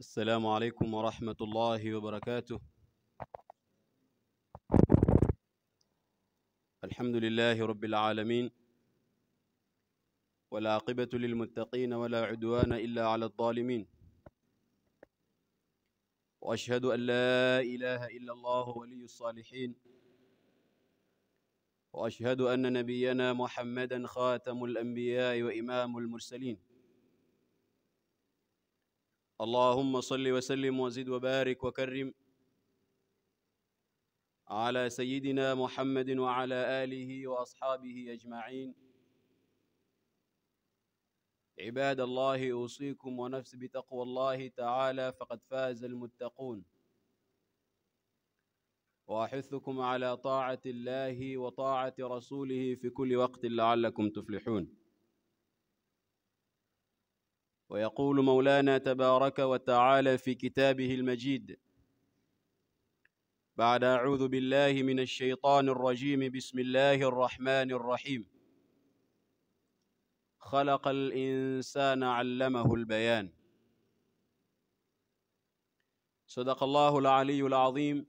السلام عليكم ورحمة الله وبركاته الحمد لله رب العالمين والعاقبة للمتقين ولا عدوان إلا على الظالمين وأشهد أن لا إله إلا الله ولي الصالحين وأشهد أن نبينا محمدا خاتم الأنبياء وإمام المرسلين اللهم صل وسلم وزد وبارك وكرم على سيدنا محمد وعلى آله وأصحابه أجمعين عباد الله أوصيكم ونفسي بتقوى الله تعالى فقد فاز المتقون وأحثكم على طاعة الله وطاعة رسوله في كل وقت لعلكم تفلحون ويقول مولانا تبارك وتعالى في كتابه المجيد بعد أعوذ بالله من الشيطان الرجيم بسم الله الرحمن الرحيم خلق الإنسان علمه البيان صدق الله العلي العظيم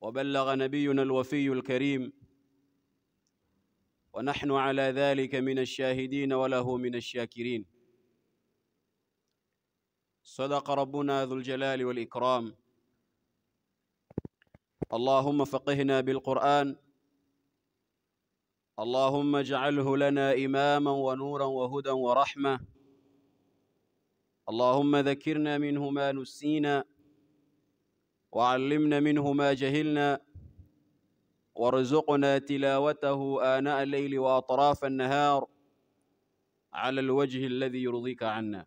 وبلغ نبينا الوفي الكريم ونحن على ذلك من الشاهدين وله من الشاكرين صدق ربنا ذو الجلال والإكرام اللهم فقهنا بالقرآن اللهم اجعله لنا إماما ونورا وهدى ورحمة اللهم ذكرنا منه ما نسينا وعلمنا منه ما جهلنا وارزقنا تلاوته آناء الليل وأطراف النهار على الوجه الذي يرضيك عنا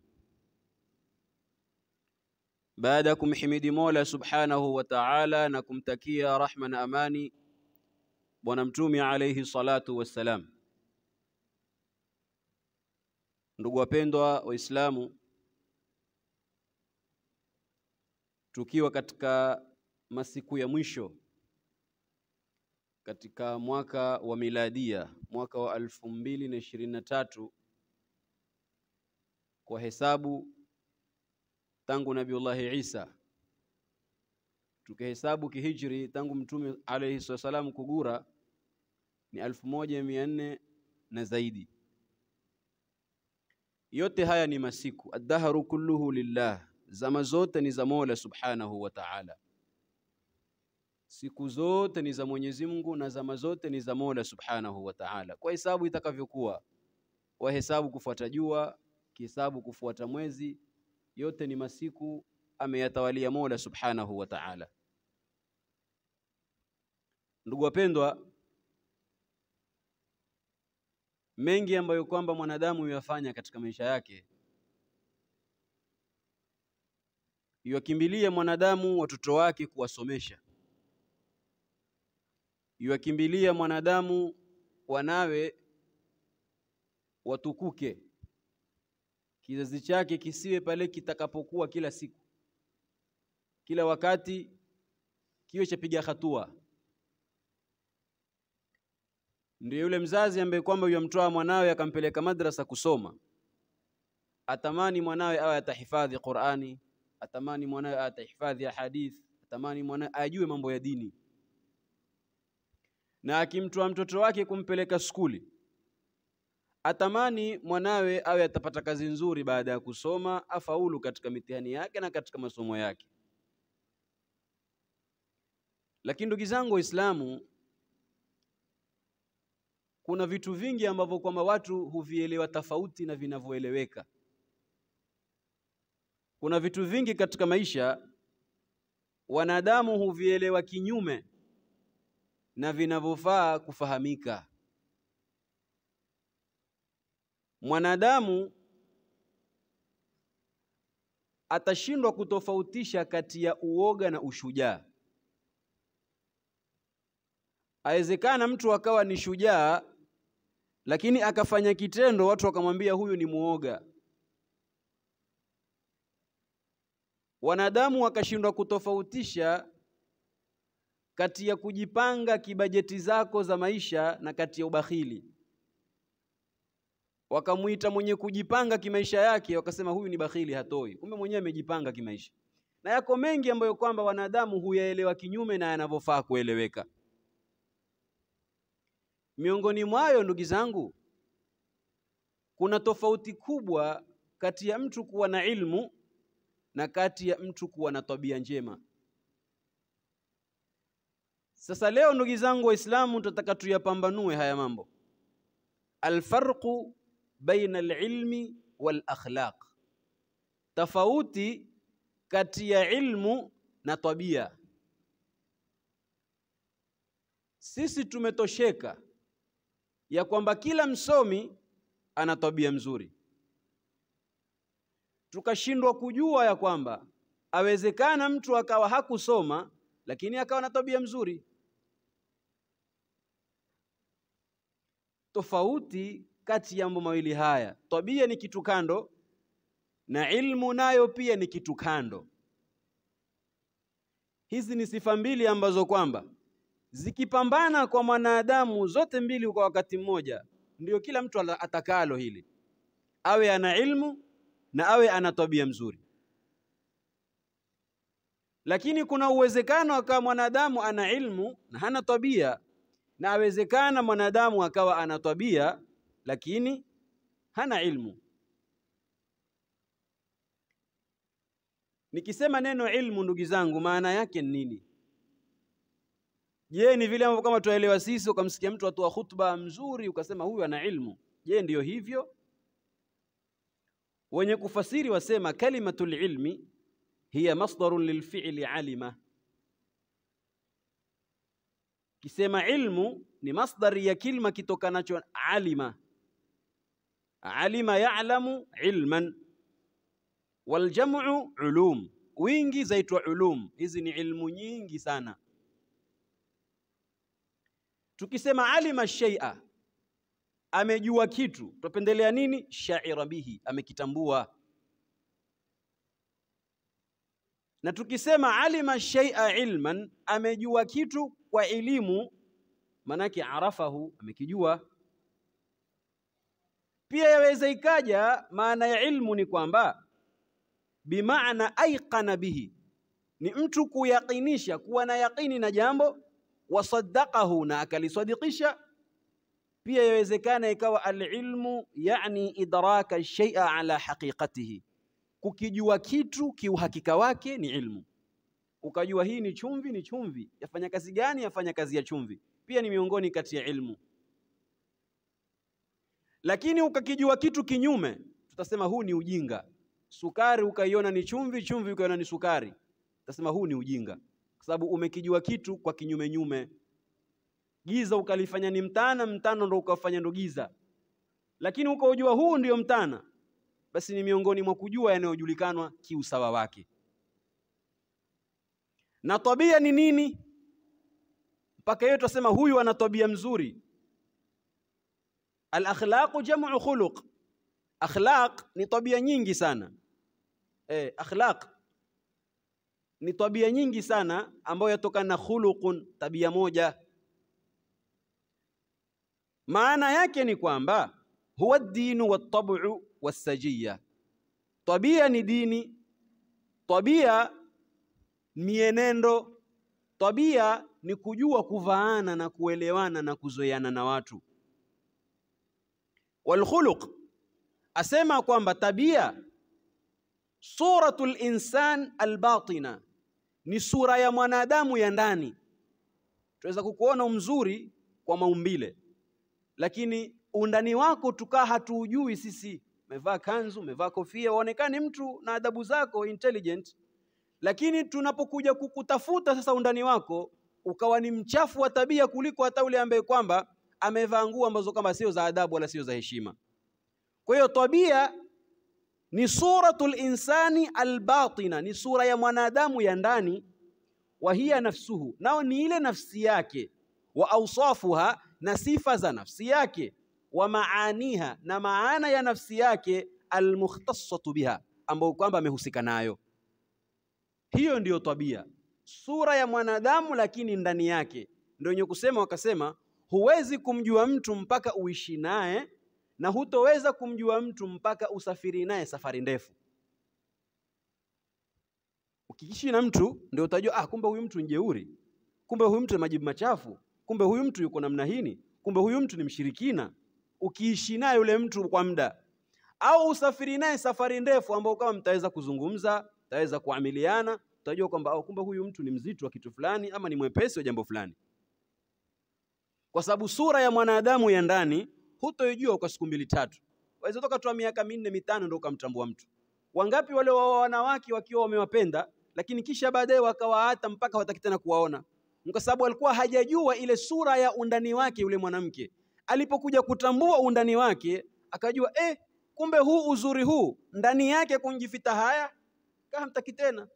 بعدكم حميد مولا سبحانه وتعالى نكم تكيا رحمة أماني ونمتومي عليه الصلاة والسلام ndugu wapendwa waislamu tukiwa katika masiku ya mwisho katika mwaka wa miladia mwaka wa elfu mbili na ishirini na tatu kwa hesabu tangu Nabiullahi Isa, tukihesabu kihijri tangu Mtume alayhi salam kugura ni elfu moja mia nne na zaidi. Yote haya ni masiku, addaharu kulluhu lillah, zama zote ni za Mola subhanahu wa ta'ala siku zote ni za Mwenyezi Mungu na zama zote ni za Mola Subhanahu wa Ta'ala, kwa hesabu itakavyokuwa, wahesabu kufuata jua, kihesabu kufuata mwezi, yote ni masiku ameyatawalia Mola Subhanahu wa Ta'ala. Ndugu wapendwa, mengi ambayo kwamba mwanadamu yafanya katika maisha yake iwakimbilie mwanadamu watoto wake kuwasomesha yuwakimbilia mwanadamu wanawe watukuke, kizazi chake kisiwe pale kitakapokuwa kila siku, kila wakati kiwe chapiga hatua. Ndiyo yule mzazi ambaye kwamba yamtwaa mwanawe akampeleka madrasa kusoma, atamani mwanawe awe atahifadhi Qur'ani, atamani mwanawe atahifadhi ahadith, atamani mwanawe ajue mambo ya dini na akimtoa mtoto wake kumpeleka skuli atamani mwanawe awe atapata kazi nzuri baada ya kusoma, afaulu katika mitihani yake na katika masomo yake. Lakini ndugu zangu Waislamu, kuna vitu vingi ambavyo kwamba watu huvielewa tofauti na vinavyoeleweka. Kuna vitu vingi katika maisha wanadamu huvielewa kinyume na vinavyofaa kufahamika. Mwanadamu atashindwa kutofautisha kati ya uoga na ushujaa. Awezekana mtu akawa ni shujaa, lakini akafanya kitendo watu wakamwambia huyu ni muoga. Wanadamu wakashindwa kutofautisha kati ya kujipanga kibajeti zako za maisha na kati ya ubakhili. Wakamwita mwenye kujipanga kimaisha yake, wakasema huyu ni bakhili, hatoi. Kumbe mwenyewe amejipanga kimaisha. Na yako mengi ambayo kwamba wanadamu huyaelewa kinyume na yanavyofaa kueleweka. Miongoni mwayo, ndugu zangu, kuna tofauti kubwa kati ya mtu kuwa na ilmu na kati ya mtu kuwa na tabia njema. Sasa leo ndugu zangu Waislamu, tutataka tuyapambanue haya mambo, alfarqu baina alilmi wal akhlaq, tofauti kati ya ilmu na tabia. Sisi tumetosheka ya kwamba kila msomi ana tabia mzuri, tukashindwa kujua ya kwamba awezekana mtu akawa hakusoma lakini akawa na tabia mzuri tofauti kati ya mambo mawili haya. Tabia ni kitu kando na ilmu nayo pia ni kitu kando. Hizi ni sifa mbili ambazo kwamba zikipambana kwa mwanadamu zote mbili kwa wakati mmoja, ndio kila mtu atakalo hili, awe ana ilmu na awe ana tabia mzuri. Lakini kuna uwezekano akawa mwanadamu ana ilmu na hana tabia na awezekana mwanadamu akawa ana tabia lakini hana ilmu. Nikisema neno ilmu, ndugu zangu, maana yake ni nini? Je, ni vile ambavyo kama tuelewa sisi, ukamsikia mtu atoa khutba mzuri ukasema huyu ana ilmu? Je, ndiyo hivyo? Wenye kufasiri wasema kalimatul ilmi hiya masdarun lilfi'li alima Kisema ilmu ni masdari ya kilma kitokanacho alima, alima yaalamu ilman, waljamu ulum, wingi zaitwa ulum. Hizi ni ilmu nyingi sana. Tukisema alima shay'a, amejua kitu, twapendelea nini? Shaira bihi, amekitambua na tukisema alima shay'a ilman, amejua kitu kwa elimu, maanake arafahu, amekijua. Pia yaweza ikaja maana ya ilmu ni kwamba bimaana aiqana bihi, ni mtu kuyakinisha, kuwa na yaqini na jambo, wasadaqahu, na akalisadikisha. Pia yawezekana ikawa alilmu yani idraka shay'a ala haqiqatihi, kukijua kitu kiuhakika wake ni ilmu ukajua hii ni chumvi, ni chumvi. Yafanya kazi gani? Yafanya kazi ya chumvi. Pia ni miongoni kati ya ilmu. Lakini ukakijua kitu kinyume, tutasema huu ni ujinga. Sukari ukaiona ni chumvi, chumvi ukaiona ni sukari, tutasema huu ni ujinga, kwa sababu umekijua kitu kwa kinyume nyume. Giza ukalifanya ni mtana, mtano ndo ukafanya ndo giza, lakini ukaujua huu ndio mtana, basi ni miongoni mwa kujua yanayojulikanwa kiusawa wake na tabia ni nini mpaka hiyo tunasema huyu ana tabia mzuri al jam'u khuluq akhlaq ni tabia nyingi sana eh akhlaq ni tabia nyingi sana ambayo yatokana na khuluqun tabia moja maana yake ni kwamba huwa dinu watab'u wasajiya tabia ni dini tabia mienendo. Tabia ni kujua kuvaana na kuelewana na kuzoeana na watu. Walkhuluq asema kwamba tabia, suratul insan albatina, ni sura ya mwanadamu ya ndani. Tunaweza kukuona mzuri kwa maumbile, lakini undani wako tukaa hatuujui sisi. Umevaa kanzu, umevaa kofia, waonekani mtu na adabu zako intelligent, lakini tunapokuja kukutafuta sasa undani wako, ukawa ni mchafu wa tabia kuliko hata ule ambaye kwamba amevaa nguo ambazo kama sio za adabu wala sio za heshima. Kwa hiyo tabia ni suratul insani albatina, ni sura ya mwanadamu ya ndani, wa hiya nafsuhu, nao ni ile nafsi yake, wa ausafuha, na sifa za nafsi yake, wa maaniha, na maana ya nafsi yake, almukhtasatu biha, ambayo kwamba amehusika nayo. Hiyo ndiyo tabia, sura ya mwanadamu, lakini ndani yake ndio yenye kusema, wakasema huwezi kumjua mtu mpaka uishi naye na hutoweza kumjua mtu mpaka usafiri naye safari ndefu. Ukiishi na mtu ndio utajua, ah, kumbe huyu mtu ni jeuri, kumbe huyu mtu ni majibu machafu, kumbe huyu mtu yuko namna hini, kumbe huyu mtu ni mshirikina. Ukiishi naye yule mtu kwa muda au usafiri naye safari ndefu, ambao kama mtaweza kuzungumza taweza kuamiliana, tutajua kwamba au oh, kumbe huyu mtu ni mzito wa kitu fulani ama ni mwepesi wa jambo fulani, kwa sababu sura ya mwanadamu ya ndani hutoijua kwa siku mbili tatu. Waweza toka tu miaka minne mitano ndio ukamtambua mtu. Wangapi wale wa wanawake wakiwa wamewapenda, lakini kisha baadaye wakawaata mpaka hawataki tena kuwaona, kwa sababu alikuwa hajajua ile sura ya undani wake yule mwanamke. Alipokuja kutambua undani wake, akajua eh, kumbe huu uzuri huu ndani yake kunjifita haya kaa hamtaki tena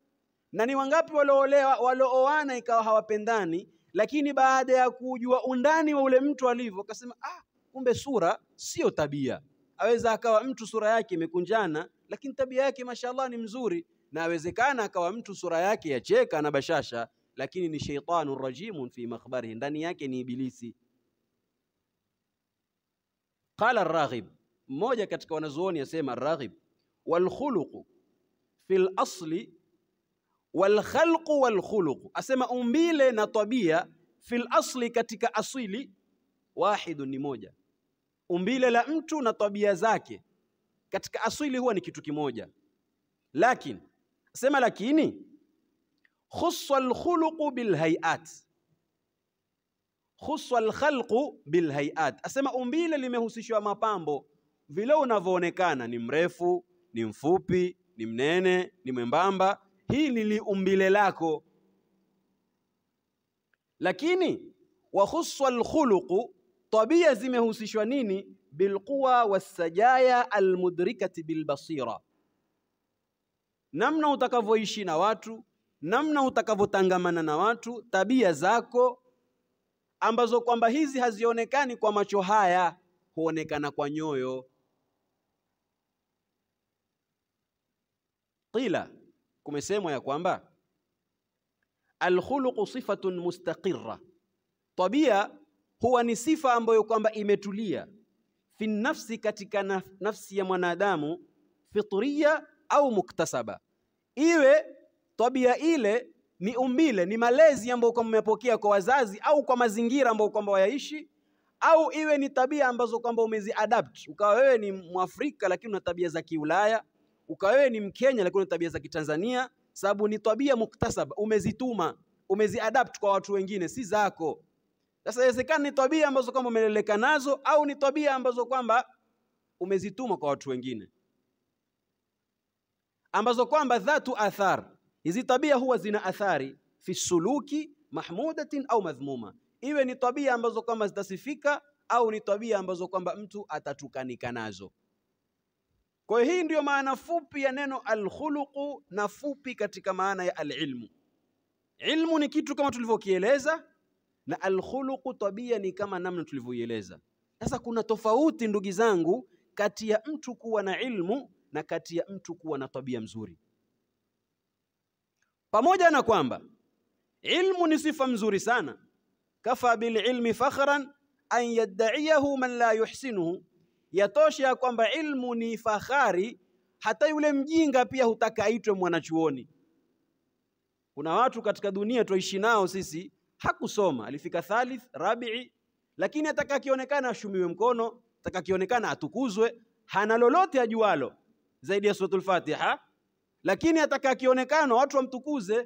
na ni wangapi walioolewa walooana ikawa hawapendani lakini baada ya kujua undani wa ule mtu alivyo akasema ah kumbe sura sio tabia aweza akawa mtu sura yake imekunjana lakini tabia yake mashallah ni mzuri na awezekana akawa mtu sura yake yacheka na bashasha lakini ni shaitanu rajimu fi makhbarihi ndani yake ni ibilisi qala raghib mmoja katika wanazuoni asema raghib walkhuluqu fil asli wal khalqu wal khuluq, asema umbile na tabia fil asli, katika asili wahidu ni moja. Umbile la mtu na tabia zake katika asili huwa ni kitu kimoja, lakini asema lakini khussa alkhuluqu bilhaiat khussa alkhalqu bilhayat, asema umbile limehusishwa mapambo, vile unavyoonekana, ni mrefu, ni mfupi, ni mnene, ni mwembamba. Hili ni umbile lako, lakini wakhuswa alkhuluqu, tabia zimehusishwa nini? Bilquwa wassajaya almudrikati bilbasira, namna utakavyoishi na watu, namna utakavyotangamana na watu, tabia zako ambazo kwamba hizi hazionekani kwa macho haya, huonekana kwa nyoyo qila, kumesemwa ya kwamba alkhuluqu sifatun mustaqirra, tabia huwa ni sifa ambayo kwamba imetulia fi nafsi, katika naf nafsi ya mwanadamu fitria au muktasaba, iwe tabia ile ni umbile, ni malezi ambayo kwamba umepokea kwa wazazi au kwa mazingira ambayo kwamba wayaishi, au iwe ni tabia ambazo kwamba adapt ukawa wewe ni Mwafrika lakini una tabia za Kiulaya ukawewe ni Mkenya lakini una tabia za Kitanzania, sababu ni tabia muktasaba, umezituma umeziadapt kwa watu wengine, si zako. Sasa inawezekana ni tabia ambazo kama umeleleka nazo au ni tabia ambazo kwamba umezituma kwa watu wengine, ambazo kwamba dhatu athar, hizi tabia huwa zina athari fi suluki mahmudatin au madhmuma, iwe ni tabia ambazo kwamba zitasifika au ni tabia ambazo kwamba mtu atatukanika nazo. Kwa hii ndiyo maana fupi ya neno alkhuluqu na fupi katika maana ya alilmu. Ilmu ni kitu kama tulivyokieleza, na alkhuluqu tabia ni kama namna tulivyoieleza. Sasa kuna tofauti ndugu zangu, kati ya mtu kuwa na ilmu na kati ya mtu kuwa na tabia mzuri, pamoja na kwamba ilmu ni sifa mzuri sana. Kafa bililmi fakhran an yad'iyahu man la yuhsinuhu Yatosha ya kwamba ilmu ni fahari, hata yule mjinga pia hutaka aitwe mwanachuoni. Kuna watu katika dunia tuishi nao sisi, hakusoma alifika thalith rabii, lakini atakakionekana ashumiwe mkono, atakakionekana atukuzwe, hana lolote ajualo zaidi ya suratul Fatiha, lakini atakakionekana watu wamtukuze,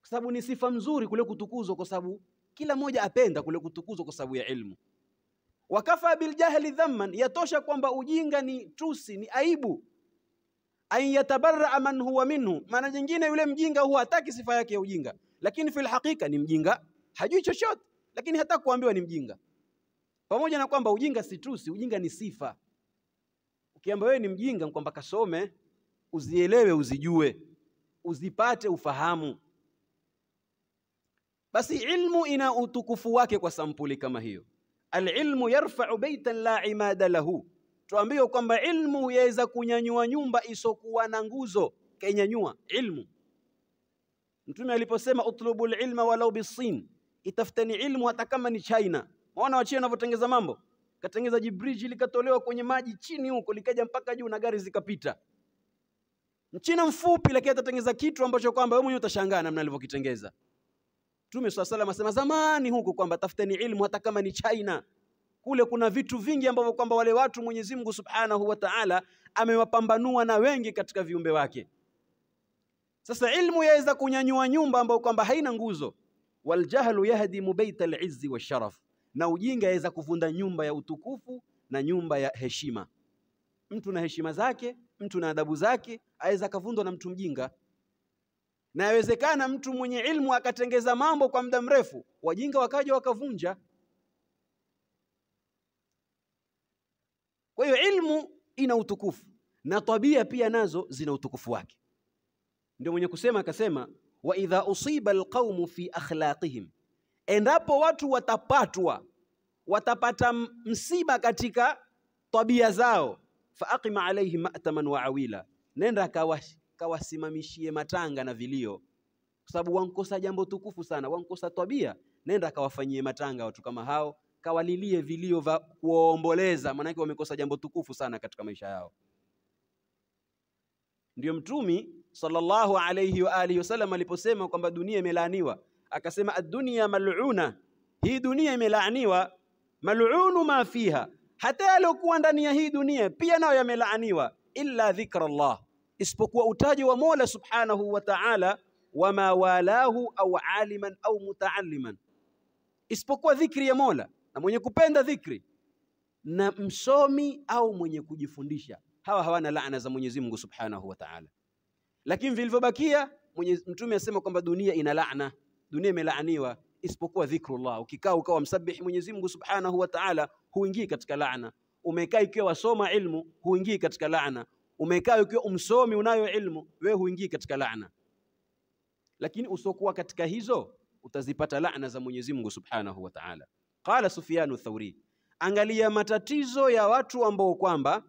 kwa sababu ni sifa mzuri kule kutukuzwa, kwa sababu kila mmoja apenda kule kutukuzwa kwa sababu ya ilmu wakafa biljahli dhamman, yatosha kwamba ujinga ni tusi, ni aibu. An yatabaraa man huwa minhu, maana nyingine yule mjinga huwa hataki sifa yake ya ujinga, lakini fil haqiqa ni mjinga, hajui chochote, lakini hata kuambiwa ni mjinga. Pamoja na kwamba ujinga si tusi, ujinga ni sifa. Ukiamba wewe ni mjinga, kwamba kasome, uzielewe, uzijue, uzipate ufahamu. Basi ilmu ina utukufu wake kwa sampuli kama hiyo alilmu yarfa'u baitan la imada lahu, tuambiwa kwamba ilmu yaweza kunyanyua nyumba isokuwa na nguzo, kenyanyua ilmu. Mtume aliposema utlubul ilma walau bisin, itafuteni ilmu hata kama ni China. Waona wachina wanavyotengeza mambo, katengeza jibriji likatolewa kwenye maji chini huko likaja mpaka juu na gari zikapita. Mchina mfupi, lakini atatengeza kitu ambacho kwamba wewe mwenyewe utashangaa namna alivyokitengeza. Mtume swalla salam asema zamani huko kwamba tafuteni ilmu hata kama ni China. Kule kuna vitu vingi ambavyo kwamba wale watu Mwenyezi Mungu Subhanahu wa Ta'ala amewapambanua na wengi katika viumbe wake. Sasa ilmu yaweza kunyanyua nyumba ambayo kwamba haina nguzo. Waljahlu yahdimu baita al wa washaraf, na ujinga yaweza kuvunda nyumba ya utukufu na nyumba ya heshima. Mtu na heshima zake, mtu na adabu zake, aweza kavundwa na mtu mjinga na yawezekana mtu mwenye ilmu akatengeza mambo kwa muda mrefu, wajinga wakaja wakavunja. Kwa hiyo ilmu ina utukufu na tabia pia nazo zina utukufu wake. Ndio mwenye kusema akasema, wa idha usiba alqaumu fi akhlaqihim, endapo watu watapatwa, watapata msiba katika tabia zao, aqima alaihim ma'taman wa awila, nenda kawashi kawasimamishie matanga na vilio, kwa sababu wankosa jambo tukufu sana, wankosa tabia. Nenda kawafanyie matanga watu kama hao, kawalilie vilio vya kuomboleza, maanake wamekosa jambo tukufu sana katika maisha yao. Ndiyo Mtumi sallallahu alayhi wa alihi wasallam aliposema kwamba dunia imelaaniwa, akasema ad-dunya mal'una, hii dunia imelaaniwa. Mal'unu ma fiha, hata yaliokuwa ndani ya hii dunia pia nayo yamelaaniwa, illa dhikra Allah isipokuwa utaji wa Mola subhanahu wa ta'ala, wama walahu au aliman au mutaalliman, isipokuwa dhikri ya Mola na mwenye kupenda dhikri na msomi au mwenye kujifundisha. Hawa hawana laana za Mwenyezi Mungu subhanahu wa ta'ala. Lakini vilivyobakia, Mtume asema kwamba dunia ina laana, dunia imelaaniwa isipokuwa dhikrullah. Ukikaa ukawa msabihi Mwenyezi Mungu subhanahu wa ta'ala, huingii katika laana. Umekaa ikiwa wasoma ilmu, huingii katika laana. Umekaa ukiwa umsomi, unayo ilmu, wewe huingii katika laana, lakini usiokuwa katika hizo utazipata laana za Mwenyezi Mungu Subhanahu wa Ta'ala. Qala Sufyanu Thauri, angalia matatizo ya watu ambao kwamba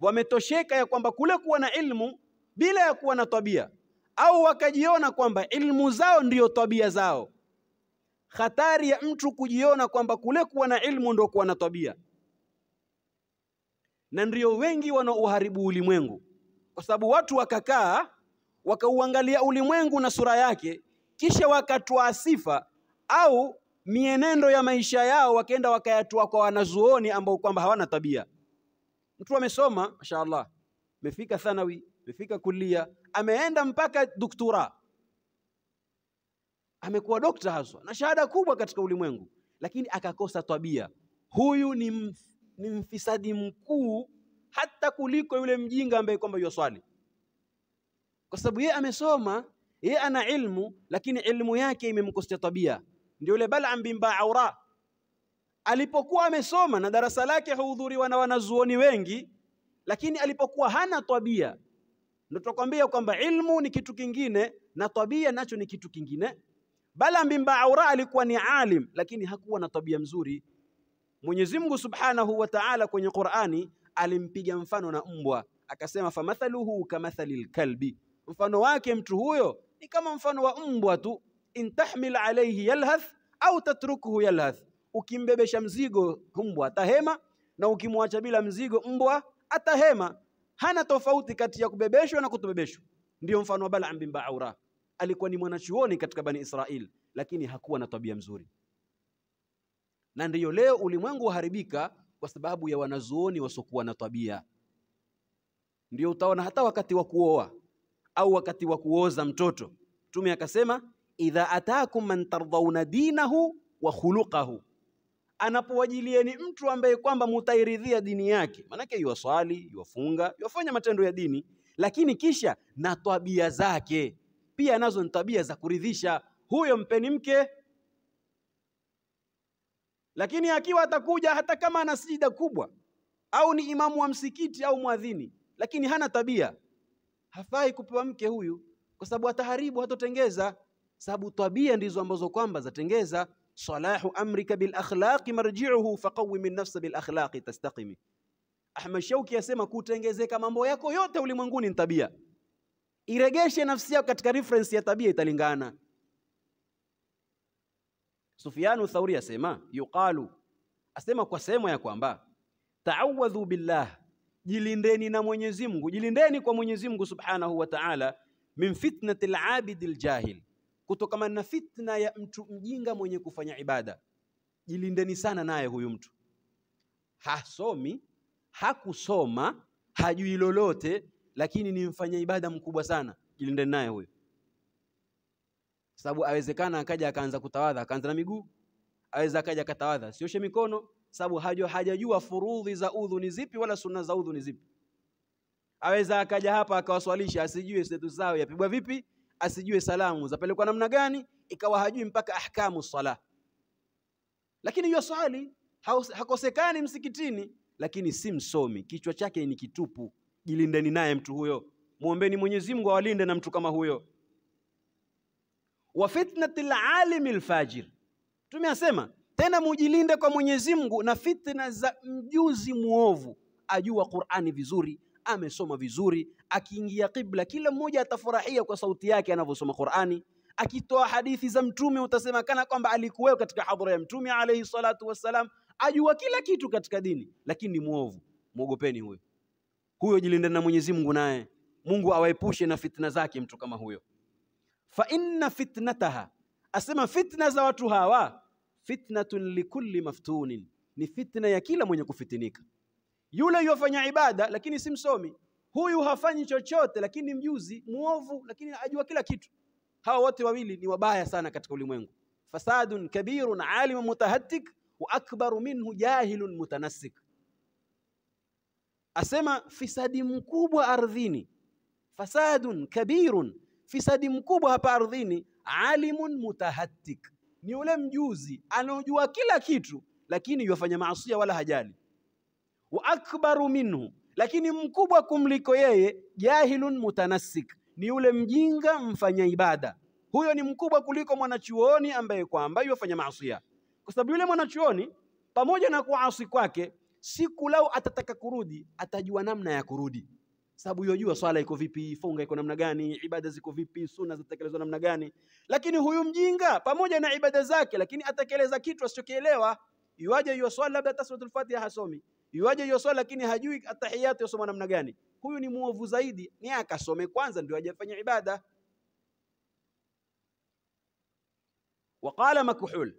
wametosheka ya kwamba kule kuwa na ilmu bila ya kuwa na tabia, au wakajiona kwamba ilmu zao ndiyo tabia zao. Hatari ya mtu kujiona kwamba kule kuwa na ilmu ndio kuwa na tabia na ndio wengi wanaouharibu ulimwengu, kwa sababu watu wakakaa wakauangalia ulimwengu na sura yake, kisha wakatoa sifa au mienendo ya maisha yao, wakaenda wakayatoa kwa wanazuoni ambao kwamba hawana tabia. Mtu amesoma mashaallah, amefika thanawi, amefika kulia, ameenda mpaka doktora, amekuwa dokta haswa na shahada kubwa katika ulimwengu, lakini akakosa tabia. Huyu ni ni mfisadi mkuu hata kuliko yule mjinga ambaye kwamba yoswali kwa sababu yeye amesoma yeye ana ilmu lakini ilmu yake imemkostea tabia ndio yule Bal'am bin Ba'ura alipokuwa amesoma na darasa lake huhudhuriwa na wanazuoni wengi lakini alipokuwa hana tabia ndio tutakwambia kwamba ilmu ni kitu kingine na tabia nacho ni kitu kingine Bal'am bin Ba'ura alikuwa ni alim lakini hakuwa na tabia mzuri Mwenyezi Mungu Subhanahu wa Ta'ala kwenye Qur'ani alimpiga mfano na mbwa akasema, famathaluhu kamathalil kalbi, mfano wake mtu huyo ni kama mfano wa mbwa tu. Intahmil alayhi yalhath au tatrukuhu yalhath, ukimbebesha mzigo mbwa atahema na ukimwacha bila mzigo mbwa atahema. Hana tofauti kati ya kubebeshwa na kutobebeshwa. Ndiyo mfano wa balam bin Baura, alikuwa ni mwanachuoni katika Bani Israil, lakini hakuwa na tabia mzuri na ndiyo leo ulimwengu waharibika kwa sababu ya wanazuoni wasiokuwa na tabia. Ndio utaona hata wakati wa kuoa au wakati wa kuoza mtoto, Mtume akasema idha atakum man tardhauna dinahu wa khuluqahu, anapowajilieni mtu ambaye kwamba mutairidhia dini yake, maanake yuwaswali, yuwafunga, yuwafanya matendo ya dini, lakini kisha na tabia zake pia nazo ni tabia za kuridhisha, huyo mpeni mke lakini akiwa atakuja hata kama ana sijida kubwa au ni imamu wa msikiti au mwadhini, lakini hana tabia, hafai kupewa mke huyu, kwa sababu ataharibu, hatotengeza, sababu tabia ndizo ambazo kwamba zatengeza. Salahu amrika bil akhlaqi marji'uhu faqawwim an-nafsa bil akhlaqi tastaqimi. Ahmad Shauki asema kutengezeka mambo yako yote ulimwenguni ni tabia. Iregeshe nafsi yako katika reference ya tabia, italingana. Sufyanu Thauri asema yuqalu, asema kwa sehemu ya kwamba taawadhu billah, jilindeni na Mwenyezi Mungu, jilindeni kwa Mwenyezi Mungu Subhanahu wa Ta'ala, min fitnati al-abid al-jahil, kutokamana na fitna ya mtu mjinga mwenye kufanya ibada. Jilindeni sana naye huyu mtu, hasomi hakusoma, hajui lolote, lakini ni mfanya ibada mkubwa sana. Jilindeni naye huyu sababu awezekana akaja akaanza kutawadha akaanza na miguu aweza akaja akatawadha sioshe mikono sababu hajajua furudhi za udhu ni zipi wala sunna za udhu ni zipi aweza akaja hapa akawaswalisha asijue setu zao yapigwa vipi asijue salamu zapelekwa namna gani ikawa hajui mpaka ahkamu sala lakini hiyo swali hakosekani msikitini lakini si msomi kichwa chake ni kitupu jilindeni naye mtu huyo muombeni mwenyezi mungu awalinde na mtu kama huyo wa fitnati lalimi lfajir. Mtume asema tena, mujilinde kwa Mwenyezi Mungu na fitna za mjuzi mwovu. Ajua Qur'ani vizuri, amesoma vizuri, akiingia kibla kila mmoja atafurahia kwa sauti yake anavyosoma Qur'ani. Akitoa hadithi za Mtume utasema kana kwamba alikuwepo katika hadhara ya Mtume alayhi salatu wassalam. Ajua kila kitu katika dini, lakini ni mwovu. Mwogopeni huyo huyo, jilinde na Mwenyezi Mungu naye Mungu awaepushe na fitna zake mtu kama huyo fa inna fitnataha, asema fitna za watu hawa fitnatun likulli maftunin, ni fitna ya kila mwenye kufitinika. Yule yofanya ibada lakini si msomi, huyu hafanyi chochote lakini ni mjuzi muovu, lakini ajua kila kitu. Hawa wote wawili ni wabaya sana katika ulimwengu. Fasadun kabirun alimu mutahattik wa akbaru minhu jahilun mutanassik, asema fisadi mkubwa ardhini, fasadun kabirun Fisadi mkubwa hapa ardhini, alimun mutahattik, ni yule mjuzi anaojua kila kitu, lakini yuwafanya maasia wala hajali. Wa akbaru minhu, lakini mkubwa kumliko yeye, jahilun mutanassik, ni yule mjinga mfanya ibada. Huyo ni mkubwa kuliko mwanachuoni ambaye kwamba yuwafanya maasi, kwa sababu yule mwanachuoni pamoja na kuasi kwake, siku lau atataka kurudi, atajua namna ya kurudi sababu yojua swala iko vipi, funga iko namna gani, ibada ziko vipi, sunna zinatekelezwa namna gani. Lakini huyu mjinga pamoja na ibada zake, lakini atekeleza kitu asichokielewa. Yuaje hiyo swala labda hata suratul Fatiha hasomi, Yuaje hiyo swala lakini hajui atahiyatu yasoma namna gani. Huyu ni muovu zaidi, ni akasome kwanza ndio ajafanya ibada. Waqala makhul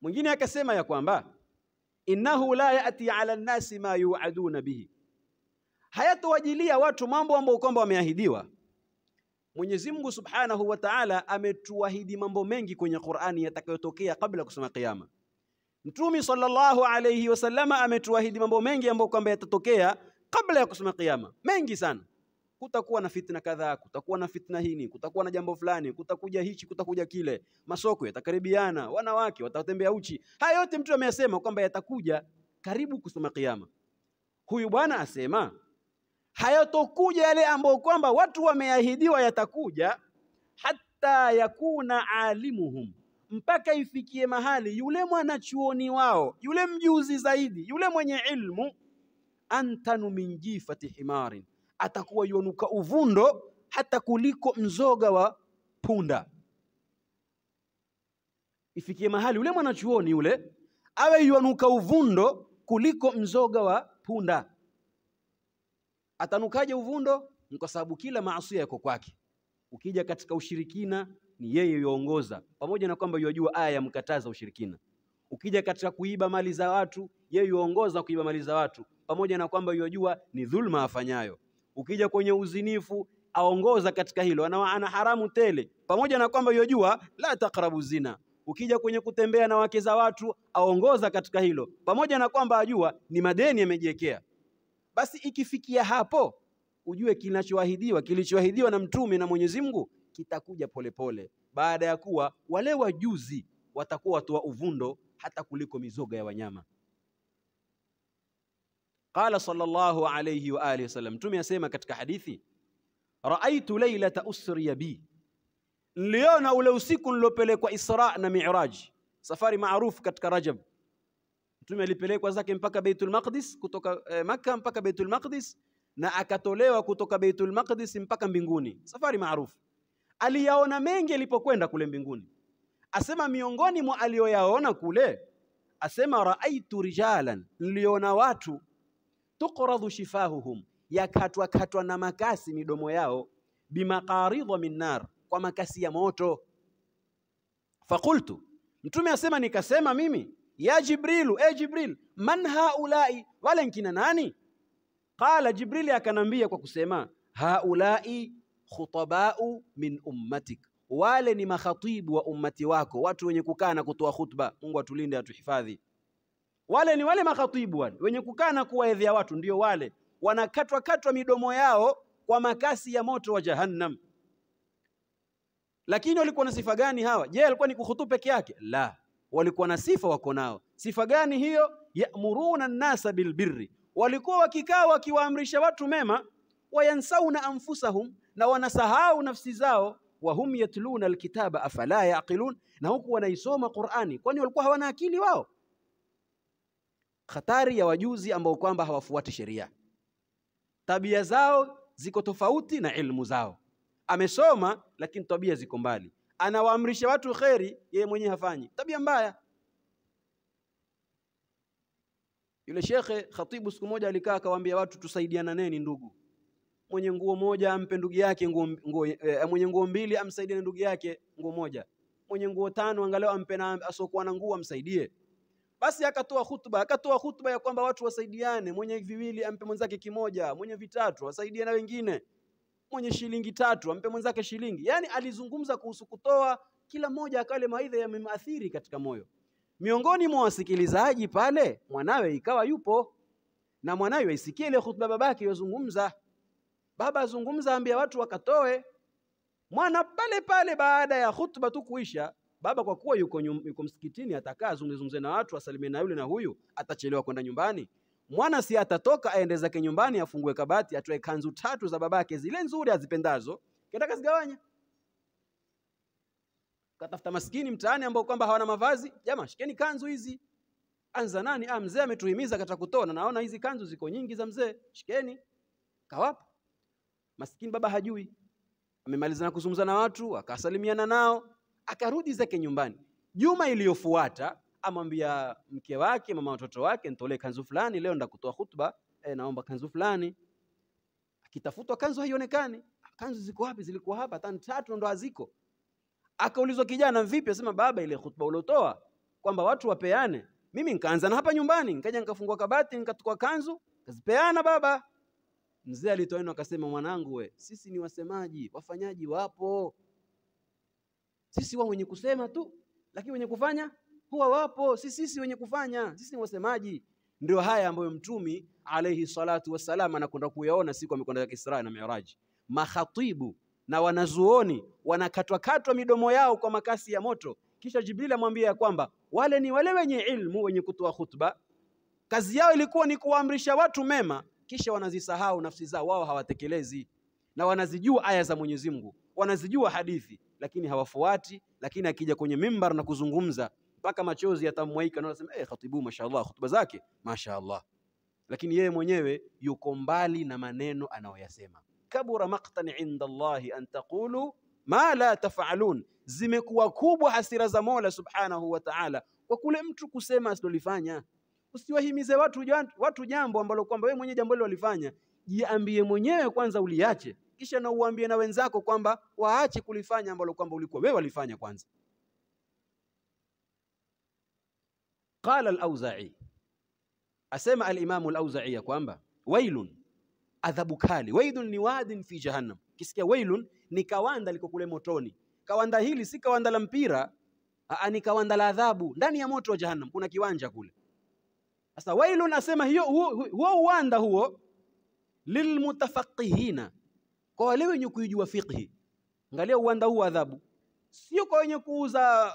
mwingine akasema ya kwamba innahu la yati ala nnasi ma yuaduna bihi hayatowajilia watu mambo ambayo kwamba wameahidiwa. Mwenyezi Mungu Subhanahu wa Ta'ala ametuahidi mambo mengi kwenye Qur'ani yatakayotokea kabla kusema kiyama. Mtume sallallahu alayhi wasalama ametuahidi mambo mengi ambayo kwamba yatatokea kabla ya kusema kiyama, mengi sana. Kutakuwa na fitna kadhaa, kutakuwa na fitna hini, kutakuwa na jambo fulani, kutakuja hichi, kutakuja kile, masoko yatakaribiana, wanawake watatembea uchi. Haya yote mtu ameyasema kwamba yatakuja karibu kusema kiyama. Huyu bwana asema hayatokuja yale ambayo kwamba watu wameahidiwa yatakuja, hata yakuna alimuhum, mpaka ifikie mahali yule mwanachuoni wao, yule mjuzi zaidi, yule mwenye ilmu, antanu min jifati himarin, atakuwa yonuka uvundo hata kuliko mzoga wa punda. Ifikie mahali yule mwanachuoni yule awe yonuka uvundo kuliko mzoga wa punda Atanukaje uvundo? Ni kwa sababu kila maasia yako kwake. Ukija katika ushirikina ni yeye yuongoza, pamoja na kwamba yajua aya ya mkataza ushirikina. Ukija katika kuiba mali za watu, yeye yuongoza kuiba mali za watu, pamoja na kwamba yajua ni dhulma afanyayo. Ukija kwenye uzinifu aongoza katika hilo, ana, ana haramu tele, pamoja na kwamba yajua la taqrabu zina. Ukija kwenye kutembea na wake za watu aongoza katika hilo, pamoja na kwamba ajua ni madeni yamejiwekea. Basi ikifikia hapo, ujue kinachoahidiwa, kilichoahidiwa na mtume na Mwenyezi Mungu kitakuja polepole, baada ya kuwa wale wajuzi watakuwa watoa uvundo hata kuliko mizoga ya wanyama. Qala sallallahu alayhi wa alihi wasallam, mtume asema katika hadithi, raaitu lailata usriya bi, niliona ule usiku nilopelekwa Isra na Miraji, safari maarufu katika Rajab Mtume alipelekwa zake mpaka Baitul Maqdis kutoka eh, Makka mpaka Baitul Maqdis na akatolewa kutoka Baitul Maqdis mpaka mbinguni, safari maarufu. Aliyaona mengi alipokwenda kule mbinguni, asema miongoni mwa aliyoyaona kule, asema raaitu rijalan, niliona watu tuqradhu shifahuhum, yakatwa katwa na makasi midomo yao, bimaqaridha min nar, kwa makasi ya moto. Fakultu, mtume asema nikasema mimi ya Jibrilu, e Jibril, man haulai, wale nkina nani? Qala, Jibrili akanambia kwa kusema haulai khutabau min ummatik, wale ni makhatibu wa ummati wako, watu wenye kukaa na kutoa khutba. Mungu atulinde, atuhifadhi. Wale ni wale makhatibu wale wenye kukaa na kuwaedhea watu, ndio wale wanakatwa katwa midomo yao kwa makasi ya moto wa Jahannam. Lakini walikuwa na sifa gani hawa? Je, alikuwa ni kuhutubu peke yake? La, walikuwa na sifa wako nao. Sifa gani hiyo? Yamuruna nnasa bilbirri, walikuwa wakikaa wakiwaamrisha watu mema. Wayansauna anfusahum, na wanasahau nafsi zao. Wahum yatluna alkitaba afala yaqilun, na huku wanaisoma Qur'ani, kwani walikuwa hawana akili wao? Khatari ya wajuzi ambao kwamba hawafuati sheria, tabia zao ziko tofauti na ilmu zao. Amesoma lakini tabia ziko mbali anawaamrisha watu kheri, yeye mwenyewe hafanyi. Tabia mbaya. Yule shekhe khatibu siku moja alikaa akawaambia watu, neni ndugu, mwenye nguo moja ampe ndugu yake nguo, nguo eh, mwenye nguo mbili amsaidie ndugu yake nguo moja, mwenye nguo tano angalau ampe na asokuwa na nguo amsaidie. Basi akatoa hutuba, akatoa hutuba ya kwamba watu wasaidiane, mwenye viwili ampe mwenzake kimoja, mwenye vitatu wasaidie na wengine mwenye shilingi tatu ampe mwenzake shilingi. Yaani alizungumza kuhusu kutoa, kila mmoja akale maidha yamemwathiri katika moyo. Miongoni mwa wasikilizaji pale mwanawe ikawa yupo na mwanawe isikie ile khutba babake yozungumza. Baba azungumza, ambia watu wakatoe. Mwana pale pale, baada ya hutuba tu kuisha, baba kwa kuwa yuko, yuko msikitini, atakaa azungumze na watu, asalimie na yule na huyu, atachelewa kwenda nyumbani mwana si atatoka aende zake nyumbani, afungue kabati, atoe kanzu tatu za babake zile nzuri azipendazo, kenda kazigawanya. Katafuta maskini mtaani ambao kwamba hawana mavazi, jamaa shikeni kanzu hizi. Anza nani? Ah, mzee ametuhimiza kata kutoa, naona hizi kanzu ziko nyingi za mzee, shikeni kawapa maskini. Baba hajui, Amemaliza na kuzungumza na watu, akasalimiana nao, akarudi zake nyumbani. Juma iliyofuata amwambia mke wake, mama watoto wake, nitolee kanzu fulani leo, nda kutoa hutuba e, eh, naomba kanzu fulani. Akitafutwa kanzu haionekani. Kanzu ziko wapi? Zilikuwa hapa, tani tatu ndo haziko. Akaulizwa kijana, vipi? Asema baba, ile hutuba uliotoa kwamba watu wapeane, mimi nikaanza na hapa nyumbani, nikaja nikafungua kabati, nikatukua kanzu kazipeana baba. Mzee alitoa neno akasema, mwanangu we, sisi ni wasemaji, wafanyaji wapo. Sisi wao wenye kusema tu, lakini wenye kufanya huwa wapo, si sisi wenye kufanya, sisi ni wasemaji. Ndio haya ambayo mtumi alayhi salatu wasalam anakwenda kuyaona siku amekwenda ya na Miraj. Mahatibu na wanazuoni wanakatwakatwa midomo yao kwa makasi ya moto, kisha Jibril amwambia ya kwamba wale ni wale wenye ilmu, wenye kutoa khutba, kazi yao ilikuwa ni kuwaamrisha watu mema, kisha wanazisahau nafsi zao, wao hawatekelezi na wanazijua aya za Mwenyezi Mungu, wanazijua hadithi, lakini hawafuati. Lakini akija kwenye mimbar na kuzungumza mpaka machozi yatamwaika na unasema eh, khatibu mashaallah, khutba zake mashaallah, lakini yeye mwenyewe yuko mbali na maneno anayoyasema. Kabura maqtan inda Allahi an taqulu ma la tafalun, zimekuwa kubwa hasira za Mola subhanahu wa ta'ala kwa kule mtu kusema asilolifanya. Usiwahimize watu, watu jambo ambalo kwamba wewe mwenyewe jambo hilo walifanya. Jiambie mwenyewe kwanza uliache, kisha na uambie na wenzako kwamba waache kulifanya ambalo kwamba ulikuwa wewe walifanya kwanza. Qala al-Auza'i, asema al-Imamu al-Auza'i ya kwamba wailun, adhabu kali. Wailun ni wadin fi jahannam, kisikia wailun ni kawanda liko kule motoni. Kawanda hili si kawanda la mpira, ni kawanda la adhabu ndani ya moto wa jahannam, kuna kiwanja kule. Sasa wailun asema hiyo, huo uwanda huo lilmutafaqihina, kwa wale wenye kuijua fiqhi. Angalia uwanda huo wa adhabu, sio kwa wenye kuuza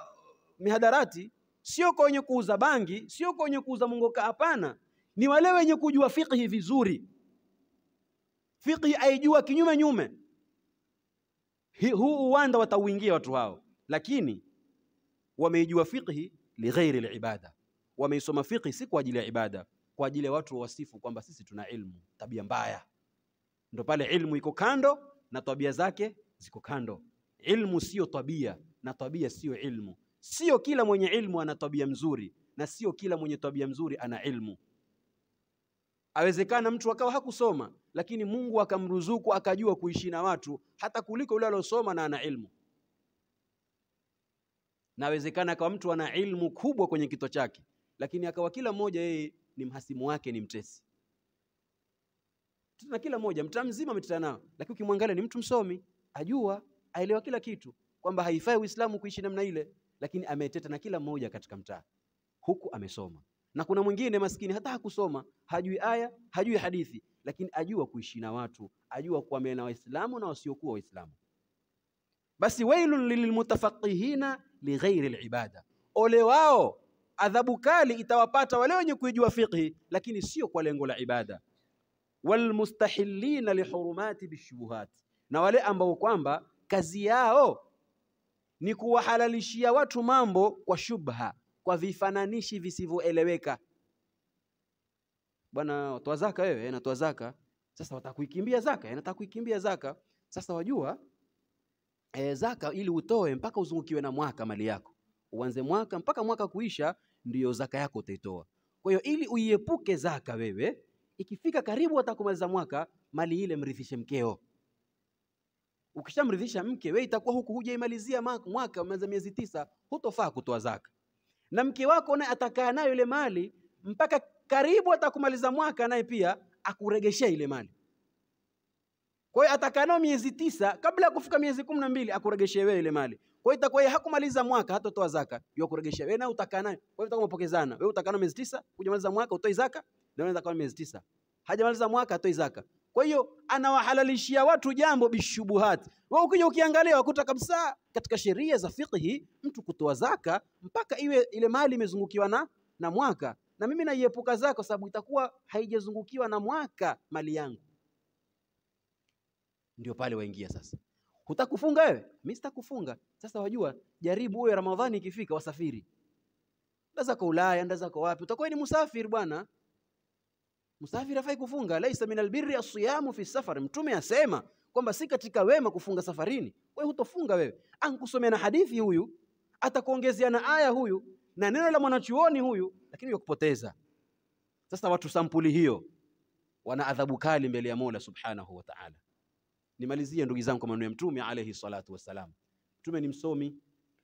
mihadarati sio kwa wenye kuuza bangi, sio kwa wenye kuuza mungoka. hapana, ni wale wenye kujua fiqhi vizuri. Fiqhi aijua kinyume nyume, huu uwanda watauingia watu hao, lakini wameijua fiqhi lighairi libada, wameisoma fiqhi si kwa ajili ya ibada, kwa ajili ya watu wasifu kwamba sisi tuna ilmu, tabia mbaya. Ndo pale ilmu iko kando na tabia zake ziko kando. Ilmu siyo tabia na tabia siyo ilmu. Sio kila mwenye ilmu ana tabia mzuri, na sio kila mwenye tabia mzuri ana ilmu. Awezekana mtu akawa hakusoma, lakini Mungu akamruzuku akajua kuishi na watu hata kuliko yule aliosoma na ana ilmu. Nawezekana awezekana akawa mtu ana ilmu kubwa kwenye kito chake, lakini akawa kila mmoja yeye ni mhasimu wake, ni mtesi na kila mmoja mtaa mzima ametana nao, lakini ukimwangalia ni mtu msomi, ajua aelewa kila kitu, kwamba haifai Uislamu kuishi namna ile lakini ameteta na kila mmoja katika mtaa, huku amesoma. Na kuna mwingine maskini hata hakusoma, hajui aya, hajui hadithi, lakini ajua kuishi na watu, ajua kuamia na Waislamu na wasiokuwa Waislamu. Basi wailun lilmutafaqihina lighairi libada, ole wao, adhabu kali itawapata wale wenye kuijua fiqhi, lakini sio kwa lengo la ibada. Walmustahillina lihurumati bishubuhat, na wale ambao kwamba kazi yao ni kuwahalalishia watu mambo kwa shubha, kwa vifananishi visivyoeleweka. Bwana, watoa zaka wewe, eh, natoa zaka. Sasa watakuikimbia zaka, eh, nataka kuikimbia zaka. Sasa wajua e, zaka ili utoe mpaka uzungukiwe na mwaka mali yako, uanze mwaka mpaka mwaka kuisha, ndiyo zaka yako utaitoa. Kwa hiyo ili uiepuke zaka wewe, ikifika karibu watakumaliza mwaka, mali ile mrithishe mkeo. Ukishamridhisha mke wewe, itakuwa huku hujaimalizia mwaka, umeanza miezi tisa, hutofaa kutoa zaka. Na mke wako naye atakaa nayo ile mali mpaka karibu atakumaliza mwaka, naye pia akuregeshea ile mali. Kwa hiyo atakaa nayo miezi tisa, kabla ya kufika miezi kumi na mbili akuregeshee wewe ile mali. Kwa hiyo itakuwa hakumaliza mwaka, hatatoa zaka, yuakuregeshea wewe, naye utakaa nayo. Kwa hiyo utakuwa mpokezana, wewe utakaa nayo miezi tisa, hujamaliza mwaka utoi zaka, na wewe utakaa miezi tisa, hajamaliza mwaka atoi zaka. Kwa hiyo anawahalalishia watu jambo bishubuhati. Wewe ukija ukiangalia wakuta kabisa katika sheria za fiqhi mtu kutoa zaka mpaka iwe ile mali imezungukiwa na na mwaka, na mimi naiepuka zaka kwa sababu itakuwa haijazungukiwa na mwaka mali yangu. Ndio pale waingia sasa. Hutakufunga wewe? Mimi sitakufunga. Sasa wajua, jaribu huyo Ramadhani ikifika, wasafiri ndaza kwa Ulaya, ndaza kwa wapi, utakuwa ni musafiri bwana. Musafiri hafai kufunga, laisa min albirri asiyamu fi safari. Mtume asema kwamba si katika wema kufunga safarini. Wewe hutofunga wewe. Ankusomea na hadithi huyu, atakuongezea na aya huyu na neno la mwanachuoni huyu, lakini yakupoteza. Sasa watu sampuli hiyo wana adhabu kali mbele ya Mola Subhanahu wa Ta'ala. Nimalizie ndugu zangu kwa maneno ya Mtume alayhi salatu wassalam. Mtume ni msomi,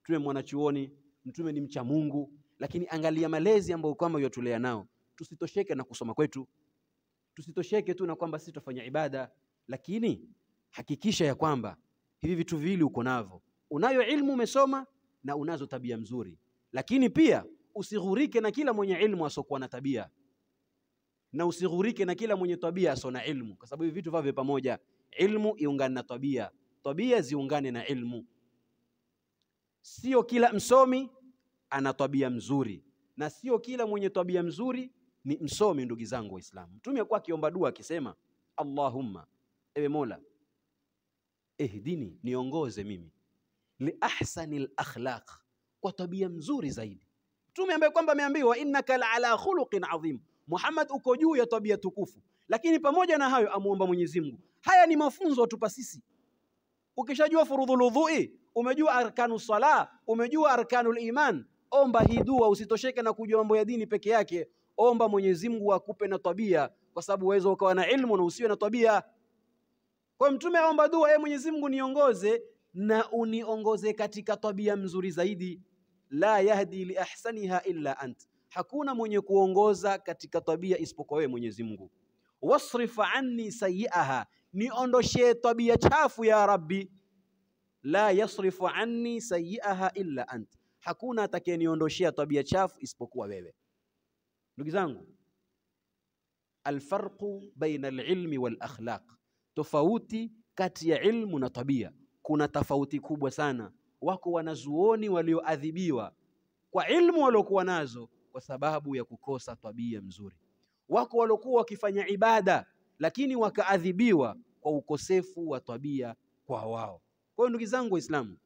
Mtume mwanachuoni, Mtume ni mcha Mungu, lakini angalia malezi ambayo kwamba yotulea nao. Tusitosheke na kusoma kwetu. Tusitosheke tu na kwamba sisi tutafanya ibada, lakini hakikisha ya kwamba hivi vitu viwili uko navyo, unayo ilmu umesoma na unazo tabia mzuri. Lakini pia usighurike na kila mwenye ilmu asokuwa na tabia, na usighurike na kila mwenye tabia asona ilmu, kwa sababu hivi vitu vavyo pamoja. Ilmu iungane na tabia, tabia ziungane na ilmu. Sio kila msomi ana tabia mzuri na sio kila mwenye tabia mzuri ni msome ndugu zangu Waislamu. Mtume alikuwa akiomba dua akisema, Allahumma, ewe Mola, ihdini, niongoze mimi li ahsanil akhlaq, kwa tabia mzuri zaidi. Mtume ambaye kwamba ameambiwa innaka la ala khuluqin adhim, Muhammad uko juu ya tabia tukufu. Lakini pamoja na hayo amuomba Mwenyezi Mungu. Haya ni mafunzo atupa sisi. Ukishajua furudhul wudhui, umejua arkanu sala, umejua arkanul iman, omba hii dua, usitosheke na kujua mambo ya dini peke yake omba Mwenyezi Mungu akupe na tabia, kwa sababu uweza ukawa na ilmu na usiwe na tabia. Kwa mtume aomba dua, ye ee Mwenyezi Mungu niongoze na uniongoze katika tabia mzuri zaidi. La yahdi li ahsaniha illa ant, hakuna mwenye kuongoza katika tabia isipokuwa wewe Mwenyezi Mungu. Wasrif anni sayiaha, niondoshe tabia chafu ya Rabbi. La yasrifu anni sayiaha illa ant, hakuna atakayeniondoshea tabia chafu isipokuwa wewe. Ndugu zangu, alfarqu baina alilmi walakhlaq, tofauti kati ya ilmu na tabia. Kuna tofauti kubwa sana. Wako wanazuoni walioadhibiwa kwa ilmu waliokuwa nazo kwa sababu ya kukosa tabia mzuri. Wako waliokuwa wakifanya ibada lakini wakaadhibiwa kwa ukosefu wa tabia kwa wao. Kwa hiyo ndugu zangu Waislamu,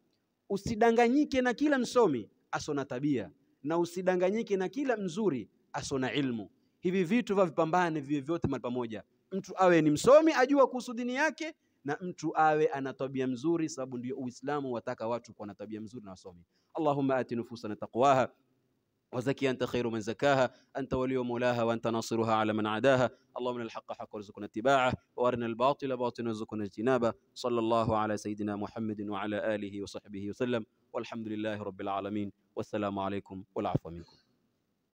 usidanganyike na kila msomi asona tabia na usidanganyike na kila mzuri asona ilmu. Hivi vitu vavipambane vivyote mali pamoja, mtu awe ni msomi ajua kuhusu dini yake na mtu awe ana tabia mzuri, sababu ndio Uislamu wataka watu kuwa na tabia mzuri na wasomi. Allahumma ati nufusana taqwaha وزكي أنت خير من زكاها أنت ولي مولاها وأنت ناصرها على من عداها اللهم من الحق حق وارزقنا اتباعه وارنا الباطل باطلا وارزقنا اجتنابه صلى الله على سيدنا محمد وعلى آله وصحبه وسلم والحمد لله رب العالمين والسلام عليكم والعفو منكم